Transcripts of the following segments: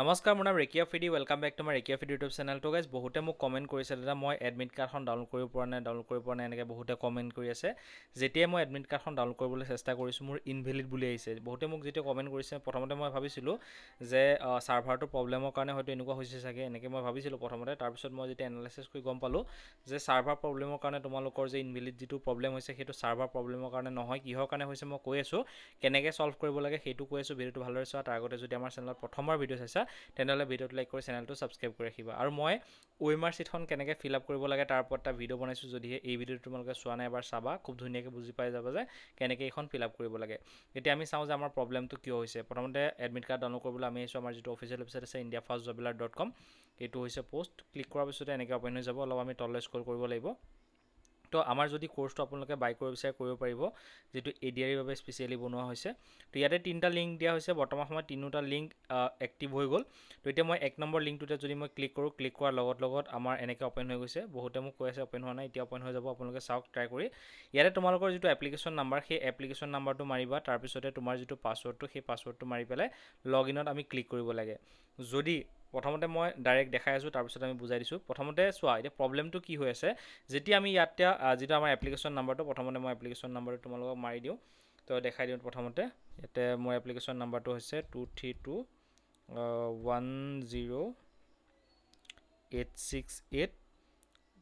নমস্কাৰ মোৰ নাম Rekia Fidi welcome back to my Rekia Fidi YouTube চেনেলটো গাইজ বহুতে মোক কমেণ্ট কৰিছে দাদা মই এডমিট কাৰ্ডখন ডাউনলোড কৰিব পৰা নাই ডাউনলোড কৰিব পৰা নাই এনেকৈ বহুতে কমেণ্ট কৰি আছে যেতিয়াই মই এডমিট কাৰ্ডখন ডাউনলোড কৰিবলৈ চেষ্টা কৰিছোঁ মোৰ ইনভেলিড বুলি আহিছে বহুতে মোক যেতিয়া কমেণ্ট কৰিছে প্ৰথমতে মই ভাবিছিলোঁ যে ছাৰ্ভাৰটো প্ৰব্লেমৰ কাৰণে হয়তো এনেকুৱা হৈছে চাগে এনেকৈ মই ভাবিছিলোঁ প্ৰথমতে তাৰপিছত মই যেতিয়া এনালাইচিছ কৰি গম পালোঁ যে ছাৰ্ভাৰ প্ৰব্লেমৰ কাৰণে তোমালোকৰ যে ইনভেলিড যিটো প্ৰব্লেম হৈছে সেইটো ছাৰ্ভাৰ প্ৰব্লেমৰ কাৰণে নহয় কিহৰ কাৰণে হৈছে মই কৈ আছোঁ কেনেকৈ ছল্ভ কৰিব লাগে সেইটো কৈ আছোঁ ভিডিঅ'টো ভালদৰে চোৱা তাৰ আগতে যদি আমাৰ চেনেলত প্ৰথমবাৰ ভিডিঅ' চাইছে আছা তেনেহ'লে ভিডিঅ'টো লাইক কৰি চেনেলটো ছাবস্ক্ৰাইব কৰি ৰাখিবা আৰু মই ৱেমাৰ চিটখন কেনেকৈ ফিল আপ কৰিব লাগে তাৰ ওপৰত এটা ভিডিঅ' বনাইছোঁ যদিহে এই ভিডিঅ'টো তোমালোকে চোৱা নাই এবাৰ চাবা খুব ধুনীয়াকৈ বুজি পাই যাবা যে কেনেকৈ এইখন ফিল আপ কৰিব লাগে এতিয়া আমি চাওঁ যে আমাৰ প্ৰব্লেমটো কিয় হৈছে প্ৰথমতে এডমিট কাৰ্ড ডাউনলোড কৰিবলৈ আমি আহিছোঁ আমাৰ যিটো অফিচিয়েল ৱেবছাইট আছে ইণ্ডিয়া ফাৰ্ষ্ট জবিলাৰ ডট কম এইটো হৈছে পষ্ট ক্লিক কৰাৰ পিছতে এনেকৈ অপেন হৈ যাব অলপ আমি তললৈ স্কল কৰিব লাগিব তো আমাৰ যদি কোৰ্সটো আপোনালোকে বাই কৰিব বিচাৰে কৰিব পাৰিব যেটো এডিআৰৰ e বাবে স্পেশালি বনোৱা হৈছে তো ইয়াতে তিনিটা লিংক দিয়া হৈছে বৰ্তমান সময়ত তিনিটা লিংক এক্টিভ হৈ গ'ল তো এতিয়া মই এক নম্বৰ লিংকটোতে যদি মই ক্লিক কৰোঁ ক্লিক কৰাৰ লগত লগত আমাৰ এনেকৈ অপেন হৈ গৈছে বহুতে মোক কৈ আছে অপেন হোৱা নাই এতিয়া অপেন হৈ যাব আপোনালোকে চাওক ট্ৰাই কৰি ইয়াতে তোমালোকৰ যিটো এপ্লিকেশ্যন নাম্বাৰ সেই এপ্লিকেশ্যন নাম্বাৰটো মাৰিবা তাৰপিছতে তোমাৰ যিটো পাছৱৰ্ডটো সেই পাছৱৰ্ডটো মাৰি পেলাই লগ ইনত আমি ক্লিক কৰিব লাগে যদি প্ৰথমতে মই ডাইৰেক্ট দেখাই আছোঁ তাৰপিছত আমি বুজাই দিছোঁ প্ৰথমতে চোৱা এতিয়া প্ৰব্লেমটো কি হৈ আছে যেতিয়া আমি ইয়াতে যিটো আমাৰ এপ্লিকেশ্যন নাম্বাৰটো প্ৰথমতে মই এপ্লিকেশ্যন নাম্বাৰটো তোমালোকক মাৰি দিওঁ তো দেখাই দিওঁ প্ৰথমতে ইয়াতে মোৰ এপ্লিকেশ্যন নাম্বাৰটো হৈছে two three two one zero' eight six eight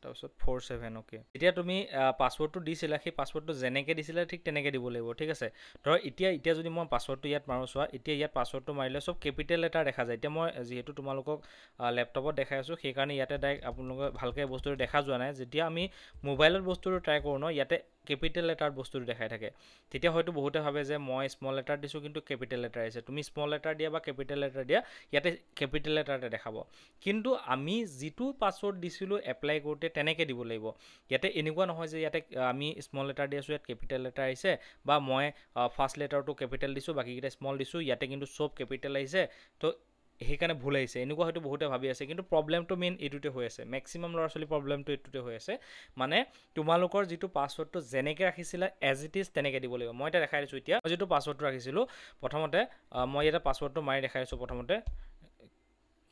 তাৰপিছত ফ'ৰ ছেভেন অ'কে এতিয়া তুমি পাছৱৰ্ডটো দিছিলা সেই পাছৱৰ্ডটো যেনেকৈ দিছিলা ঠিক তেনেকৈ দিব লাগিব ঠিক আছে ধৰক এতিয়া এতিয়া যদি মই পাছৱৰ্ডটো ইয়াত মাৰোঁ চোৱা এতিয়া ইয়াত পাছৱৰ্ডটো মাৰিলে চব কেপিটেল এটা দেখা যায় এতিয়া মই যিহেতু তোমালোকক লেপটপত দেখাই আছোঁ সেইকাৰণে ইয়াতে ডাইৰেক্ট আপোনালোকে ভালকৈ বস্তুটো দেখা যোৱা নাই যেতিয়া আমি মোবাইলত বস্তুটো ট্ৰাই কৰোঁ ন ইয়াতে কেপিটেল লেটাৰ বস্তুটো দেখাই থাকে তেতিয়া হয়তো বহুতে ভাবে যে মই স্মল লেটাৰ দিছোঁ কিন্তু কেপিটেল লেটাৰ আহিছে তুমি স্মল লেটাৰ দিয়া বা কেপিটেল লেটাৰ দিয়া ইয়াতে কেপিটেল লেটাৰতে দেখাব কিন্তু আমি যিটো পাছৱৰ্ড দিছিলোঁ এপ্লাই কৰোঁতে তেনেকৈ দিব লাগিব ইয়াতে এনেকুৱা নহয় যে ইয়াতে আমি স্মল লেটাৰ দি আছোঁ ইয়াত কেপিটেল লেটাৰ আহিছে বা মই ফাৰ্ষ্ট লেটাৰটো কেপিটেল দিছোঁ বাকীকেইটা স্মল দিছোঁ ইয়াতে কিন্তু চব কেপিটেল আহিছে তো সেইকাৰণে ভুল আহিছে এনেকুৱা হয়তো বহুতে ভাবি আছে কিন্তু প্ৰব্লেমটো মেইন এইটোতে হৈ আছে মেক্সিমাম ল'ৰা ছোৱালী প্ৰব্লেমটো এইটোতে হৈ আছে মানে তোমালোকৰ যিটো পাছৱৰ্ডটো যেনেকৈ ৰাখিছিলা এজ ইট ইজ তেনেকৈ দিব লাগিব মই এতিয়া দেখাই দিছোঁ এতিয়া মই যিটো পাছৱৰ্ডটো ৰাখিছিলোঁ প্ৰথমতে মই এতিয়া পাছৱৰ্ডটো মাৰি দেখাই দিছোঁ প্ৰথমতে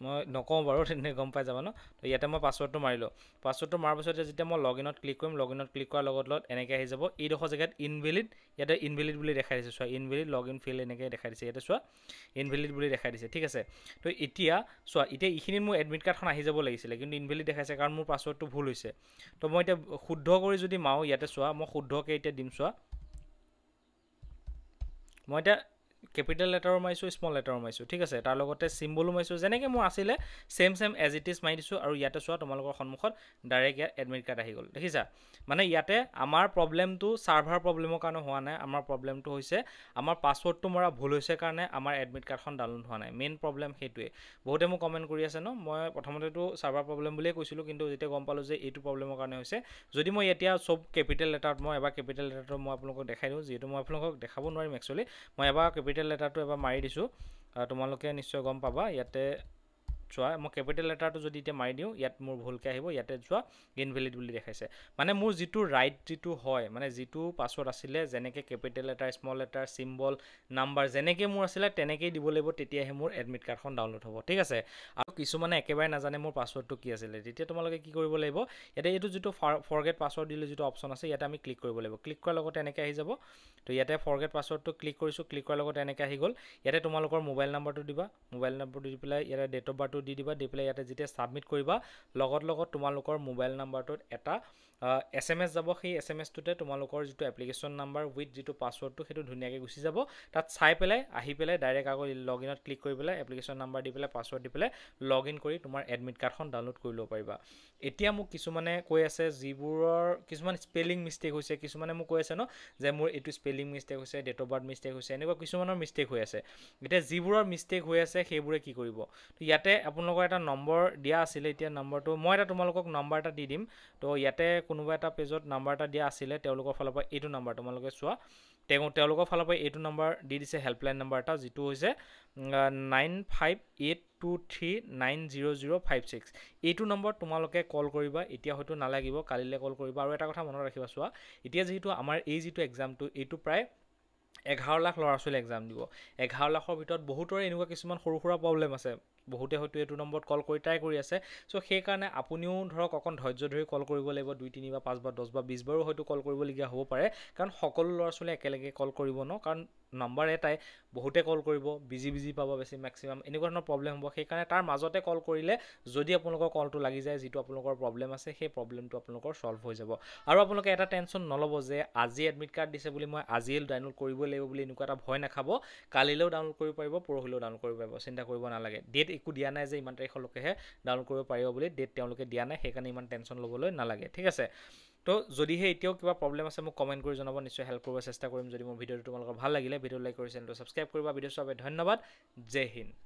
মই নকওঁ বাৰু তেনেকৈ গম পাই যাব ন তো ইয়াতে মই পাছৱৰ্ডটো মাৰিলোঁ পাছৱৰ্ডটো মৰাৰ পিছতে যেতিয়া মই লগ ইনত ক্লিক কৰিম লগ ইনত ক্লিক কৰাৰ লগত লগত এনেকৈ আহি যাব এইডোখৰ জেগাত ইনভেলিড ইয়াতে ইনভেলিড বুলি দেখাই দিছে চোৱা ইনভেলিড লগ ইন ফিল্ড এনেকৈ দেখাই দিছে ইয়াতে চোৱা ইনভেলিড বুলি দেখাই দিছে ঠিক আছে তো এতিয়া চোৱা এতিয়া এইখিনি মোৰ এডমিট কাৰ্ডখন আহি যাব লাগিছিলে কিন্তু ইনভেলিড দেখাইছে কাৰণ মোৰ পাছৱৰ্ডটো ভুল হৈছে তো মই এতিয়া শুদ্ধ কৰি যদি মাৰোঁ ইয়াতে চোৱা মই শুদ্ধকৈ এতিয়া দিম চোৱা মই এতিয়া কেপিটেল লেটাৰো মাৰিছোঁ স্মল লেটাৰো মাৰিছোঁ ঠিক আছে তাৰ লগতে চিম্বলো মাৰিছোঁ যেনেকৈ মোৰ আছিলে same same as it is মাৰি দিছোঁ আৰু ইয়াতে চোৱা তোমালোকৰ সন্মুখত ডাইৰেক্ট ইয়াত এডমিট কাৰ্ড আহি গ'ল দেখিছা মানে ইয়াতে আমাৰ প্ৰব্লেমটো ছাৰ্ভাৰ প্ৰব্লেমৰ কাৰণে হোৱা নাই আমাৰ প্ৰব্লেমটো হৈছে আমাৰ পাছৱৰ্ডটো মৰা ভুল হৈছে কাৰণে আমাৰ এডমিট কাৰ্ডখন ডাউনলোড হোৱা নাই মেইন প্ৰব্লেম সেইটোৱে বহুতে মোক কমেণ্ট কৰি আছে ন মই প্ৰথমতেতো ছাৰ্ভাৰ প্ৰব্লেম বুলিয়ে কৈছিলোঁ কিন্তু যেতিয়া গম পালোঁ যে এইটো প্ৰব্লেমৰ কাৰণে হৈছে যদি মই এতিয়া চব কেপিটেল লেটাৰত মই এবাৰ কেপিটেল লেটাৰত মই আপোনালোকক দেখাই দিওঁ যিহেতু মই আপোনালোকক দেখাব নোৱাৰিম একচুৱেলি মই এবাৰ কেপিটেল লেটাৰটো এবাৰ মাৰি দিছোঁ তোমালোকে নিশ্চয় গম পাবা ইয়াতে চোৱা মই কেপিটেল লেটাৰটো যদি এতিয়া মাৰি দিওঁ ইয়াত মোৰ ভুলকৈ আহিব ইয়াতে যোৱা ইনভেলিড বুলি দেখাইছে মানে মোৰ যিটো ৰাইট যিটো হয় মানে যিটো পাছৱৰ্ড আছিলে যেনেকৈ capital letter small letter symbol number যেনেকৈ মোৰ আছিলে তেনেকৈয়ে দিব লাগিব তেতিয়াহে মোৰ এডমিট কাৰ্ডখন ডাউনলোড হ'ব ঠিক আছে আৰু কিছুমানে একেবাৰে নাজানে মোৰ পাছৱৰ্ডটো কি আছিলে তেতিয়া তোমালোকে কি কৰিব লাগিব ইয়াতে এইটো যিটো ফৰগেট পাছৱৰ্ড দিলে যিটো অপশ্যন আছে ইয়াতে আমি ক্লিক কৰিব লাগিব ক্লিক কৰাৰ লগতে এনেকৈ আহি যাব তো ইয়াতে ফৰগেট পাছৱৰ্ডটো ক্লিক কৰিছোঁ ক্লিক কৰাৰ লগতে এনেকৈ আহি গ'ল ইয়াতে তোমালোকৰ মোবাইল নাম্বাৰটো দিবা মোবাইল নম্বৰটো দি পেলাই ইয়াতে ডেট অফ বাৰ্থটো নাম্বাৰটো দি দিবা দি পেলাই ইয়াতে যেতিয়া ছাবমিট কৰিবা লগত লগত তোমালোকৰ মোবাইল নাম্বাৰটোত এটা এছ এম এছ যাব সেই এছ এম এছটোতে তোমালোকৰ যিটো এপ্লিকেশ্যন নাম্বাৰ উইথ যিটো পাছৱৰ্ডটো সেইটো ধুনীয়াকৈ গুচি যাব তাত চাই পেলাই আহি পেলাই ডাইৰেক্ট আকৌ লগ ইনত ক্লিক কৰি পেলাই এপ্লিকেশ্যন নাম্বাৰ দি পেলাই পাছৱৰ্ড দি পেলাই লগ ইন কৰি তোমাৰ এডমিট কাৰ্ডখন ডাউনলোড কৰি ল'ব পাৰিবা এতিয়া মোক কিছুমানে কৈ আছে যিবোৰৰ কিছুমান স্পেলিং মিষ্টেক হৈছে কিছুমানে মোক কৈ আছে ন যে মোৰ এইটো স্পেলিং মিষ্টেক হৈছে ডেট অফ বাৰ্থ মিষ্টেক হৈছে এনেকুৱা কিছুমানৰ মিষ্টেক হৈ আছে এতিয়া যিবোৰৰ মিষ্টেক হৈ আছে সেইবোৰে কি কৰিব তো ইয়াতে আপোনালোকৰ এটা নম্বৰ দিয়া আছিলে এতিয়া নম্বৰটো মই এটা তোমালোকক নম্বৰ এটা দি দিম তো ইয়াতে কোনোবা এটা পেজত নাম্বাৰ এটা দিয়া আছিলে তেওঁলোকৰ ফালৰ পৰা এইটো নাম্বাৰ তোমালোকে চোৱা তেওঁ তেওঁলোকৰ ফালৰ পৰা এইটো নাম্বাৰ দি দিছে হেল্পলাইন নাম্বাৰ এটা যিটো হৈছে nine five eight two three nine zero' zero' five six এইটো নম্বৰ তোমালোকে কল কৰিবা এতিয়া হয়তো নালাগিব কালিলৈ কল কৰিবা আৰু এটা কথা মনত ৰাখিবা চোৱা এতিয়া যিহেতু আমাৰ এই যিটো এক্সামটো এইটো প্ৰায় এঘাৰ লাখ ল'ৰা ছোৱালীয়ে এক্সাম দিব এঘাৰ লাখৰ ভিতৰত বহুতৰে এনেকুৱা কিছুমান সৰু সুৰা প্ৰব্লেম আছে বহুতে হয়তো এইটো নম্বৰত কল কৰি ট্ৰাই কৰি আছে চ' সেইকাৰণে আপুনিও ধৰক অকণ ধৈৰ্য ধৰি কল কৰিব লাগিব দুই তিনি বা পাঁচ বা দহ বা বিছ বাৰো হয়তো কল কৰিবলগীয়া হ'ব পাৰে কাৰণ সকলো ল'ৰা ছোৱালীয়ে একেলগে কল কৰিব ন কাৰণ নাম্বাৰ এটাই বহুতে কল কৰিব বিজি বিজি পাব বেছি মেক্সিমাম এনেকুৱা ধৰণৰ প্ৰব্লেম হ'ব সেইকাৰণে তাৰ মাজতে কল কৰিলে যদি আপোনালোকৰ কলটো লাগি যায় যিটো আপোনালোকৰ প্ৰব্লেম আছে সেই প্ৰব্লেমটো আপোনালোকৰ ছল্ভ হৈ যাব আৰু আপোনালোকে এটা টেনশ্যন নল'ব যে আজি এডমিট কাৰ্ড দিছে বুলি মই আজিয়ে ডাউনলোড কৰিবই লাগিব বুলি এনেকুৱা এটা ভয় নাখাব কালিলেও ডাউনলোড কৰিব পাৰিব পৰহিলৈও ডাউনলোড কৰিব পাৰিব চিন্তা কৰিব নালাগে ডেট একো দিয়া নাই যে ইমান তাৰিখলৈকেহে ডাউনলোড কৰিব পাৰিব বুলি ডেট তেওঁলোকে দিয়া নাই সেইকাৰণে ইমান টেনশ্যন ল'বলৈ নালাগে ঠিক আছে তো যদিহে এতিয়াও কিবা প্ৰব্লেম আছে মোক কমেণ্ট কৰি জনাব নিশ্চয় হেল্প কৰিব চেষ্টা কৰিম যদি মোৰ ভিডিঅ'টো তোমালোকৰ ভাল লাগিলে ভিডিঅ' লাইক কৰি চেনেলটো ছাবস্ক্ৰাইব কৰিবা ভিডিঅ' বাবে ধন্যবাদ জয় হিন্দ